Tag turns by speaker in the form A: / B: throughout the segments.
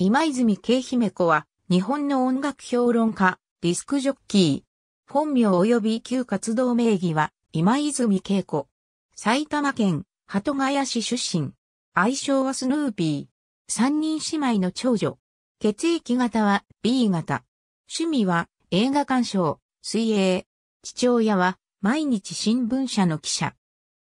A: 今泉慶姫子は、日本の音楽評論家、ディスクジョッキー。本名及び旧活動名義は、今泉慶子。埼玉県、鳩ヶ谷市出身。愛称はスヌーピー。三人姉妹の長女。血液型は B 型。趣味は映画鑑賞、水泳。父親は毎日新聞社の記者。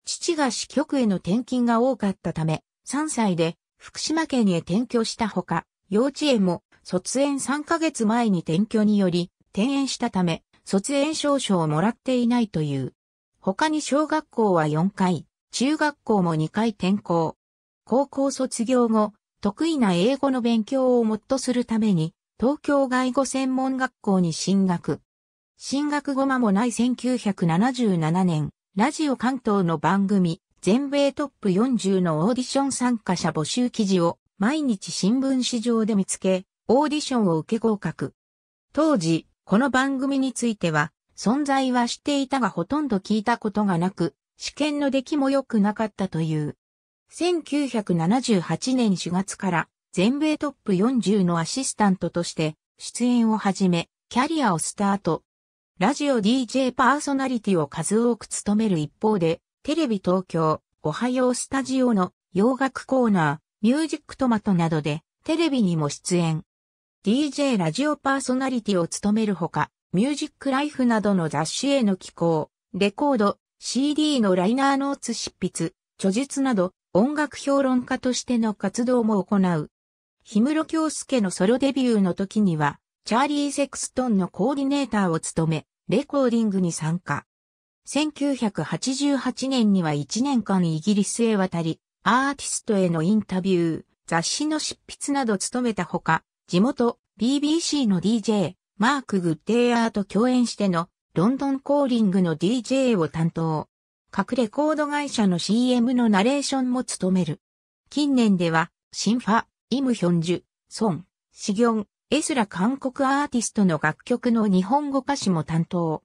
A: 父が支局への転勤が多かったため、3歳で福島県へ転居したほか、幼稚園も卒園3ヶ月前に転居により転園したため、卒園証書をもらっていないという。他に小学校は4回、中学校も2回転校。高校卒業後、得意な英語の勉強をもっとするために、東京外語専門学校に進学。進学後間もない1977年、ラジオ関東の番組、全米トップ40のオーディション参加者募集記事を毎日新聞市場で見つけ、オーディションを受け合格。当時、この番組については、存在は知っていたがほとんど聞いたことがなく、試験の出来も良くなかったという。1978年4月から全米トップ40のアシスタントとして出演を始め、キャリアをスタート。ラジオ DJ パーソナリティを数多く務める一方で、テレビ東京、おはようスタジオの洋楽コーナー、ミュージックトマトなどでテレビにも出演。DJ ラジオパーソナリティを務めるほか、ミュージックライフなどの雑誌への寄稿、レコード、CD のライナーノーツ執筆、著述など音楽評論家としての活動も行う。氷室京介のソロデビューの時には、チャーリー・セクストンのコーディネーターを務め、レコーディングに参加。1988年には1年間イギリスへ渡り、アーティストへのインタビュー、雑誌の執筆など務めたほか、地元 BBC の DJ、マーク・グッデイアーと共演してのロンドンコーリングの DJ を担当。各レコード会社の CM のナレーションも務める。近年では、シンファ、イムヒョンジュ、ソン、シギョン、エスラ韓国アーティストの楽曲の日本語歌詞も担当。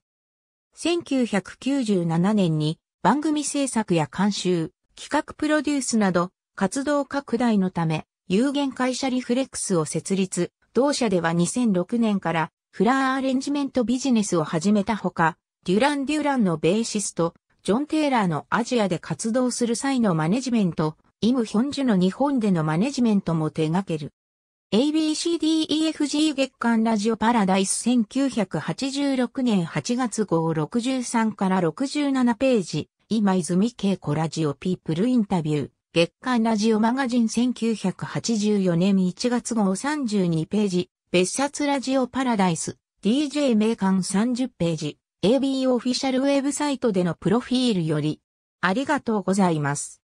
A: 1997年に番組制作や監修、企画プロデュースなど、活動拡大のため、有限会社リフレックスを設立、同社では2006年からフラーアレンジメントビジネスを始めたほか、デュラン・デュランのベーシスト、ジョン・テイラーのアジアで活動する際のマネジメント、イム・ヒョンジュの日本でのマネジメントも手掛ける。ABCDEFG 月間ラジオパラダイス1986年8月号63から67ページ。今泉恵子ラジオピープルインタビュー、月刊ラジオマガジン1984年1月号32ページ、別冊ラジオパラダイス、DJ 名館30ページ、AB オフィシャルウェブサイトでのプロフィールより、ありがとうございます。